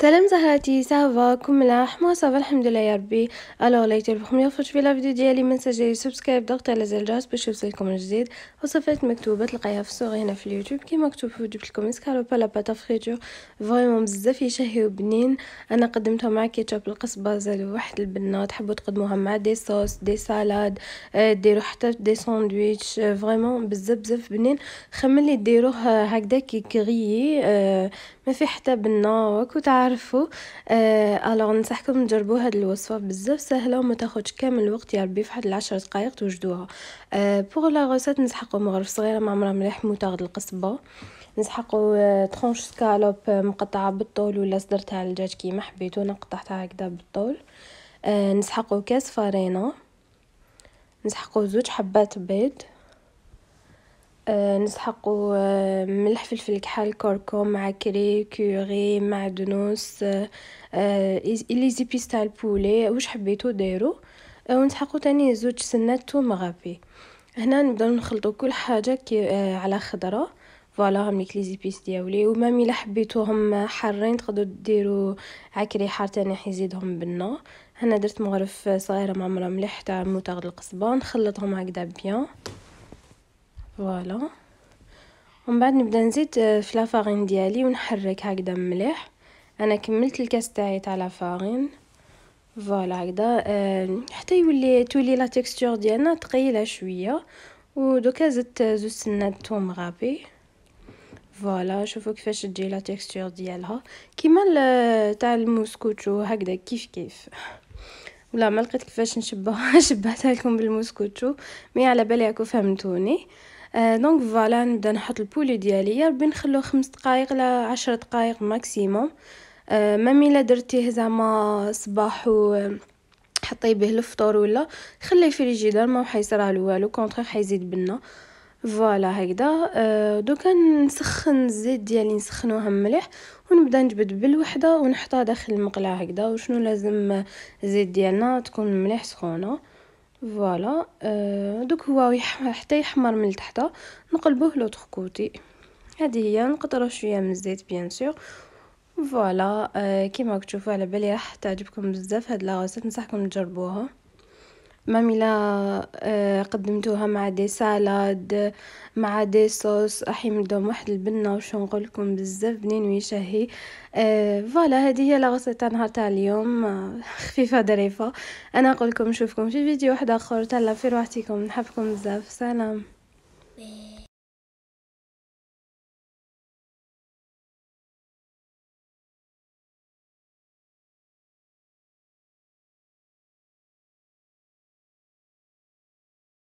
سلام زهراتي كوم ملاح مو صافا الحمد لله يا ربي الو لايت لكم يا في لا فيديو ديالي ما تنساش سبسكرايب ضغط على زر الجرس باش يوصلكم الجديد وصفات مكتوبه تلقايها في الصوره هنا في اليوتيوب كيما مكتوب في جبت لكم اسكالوبا لا باتا فريتو فريمون بزاف يشهي وبنين انا قدمتها مع كيتشاب القصبه زاد واحد البنه تحبوا تقدموها مع دي صوص دي سالاد ديروا حتى دي ساندويتش فريمون بزاف بزاف بنين خمن لي ديروه هكذا كي كغيي ما في حتى بنه وكو تعرفوا آه الوغ ننصحكم تجربوا هاد الوصفه بزاف سهله وما تاخذش كامل الوقت يا ربي فواحد 10 دقائق توجدوها بوغ لا غوسيت نسحقوا مغرف صغيره مع مرام ريح موتاغ القصبه نسحقوا ترونش سكالوب مقطعه بالطول ولا صدر تاع الدجاج كيما حبيتو انا قطعتها هكذا بالطول آه نسحقوا كاس فارينة نسحقوا زوج حبات بيض آه، نسحق آه، ملح فلفل كحل كركم مع كري كوري مع دنوس آه، لي زيبيس تاع البولي واش حبيتو ديرو ونسحقو تاني زوج سنات ثوم مغابي هنا نبداو نخلطو كل حاجه كي على خضره فوالا هم لي زيبيس دياولي ومام الا حبيتوهم حارين تقدروا ديروا عكري حار تاني حيزيدهم بالنا هنا درت مغرف صغيره معمره ملح تاع موتاغ القصبه نخلطهم هكذا بيان فوالا ومن بعد نبدا نزيد آه، في لافارين ديالي ونحرك هكذا مليح انا كملت الكاس تاعي تاع لافارين فوالا هكذا آه، حتى يولي تولي لا تيكستور ديالنا تقيله شويه ودوكا زدت زوج سنات توم غابي فوالا شوفوا كيفاش تجي لا تيكستور ديالها كيما آه، تاع الموسكوتشو هكذا كيف كيف ولا ما لقيت كيفاش نشبه شبهتها لكم بالموسكوتشو مي على بالي راكم فهمتوني دونك فوالا نبدا نحط البولي ديالي يا ربي نخلوه خمس دقائق ل 10 دقائق ماكسيموم مامي الا درتيه زعما صباح و حطي به الفطور ولا خليه في الفريجيدار ما حيصرى له والو كونطرير حيزيد بنا فوالا هكذا دوكا نسخن الزيت ديالي نسخنوها مليح ونبدا نجبد بالوحده ونحطها داخل المقله هكذا وشنو لازم الزيت ديالنا تكون مليح سخونه فوالا دوك euh, هو حتى يحمر من تحت نقلبوه لوتر كوتي هذه هي نقطرو شويه من الزيت بيان سور فوالا euh, كيما راك تشوفوا على بالي راح تعجبكم بزاف هاد ريسيت نصحكم تجربوها مملة آه، قدمتوها مع دي سالاد مع دي صوص حيمدهم واحد البنة وش نقولكم بزاف بنين ويشهي آه، فوالا هذه هي لاغوصة تاع نهار تاع اليوم آه، خفيفة ظريفة انا نقولكم نشوفكم في فيديو واحد اخر تهلا في روحتكم نحبكم بزاف سلام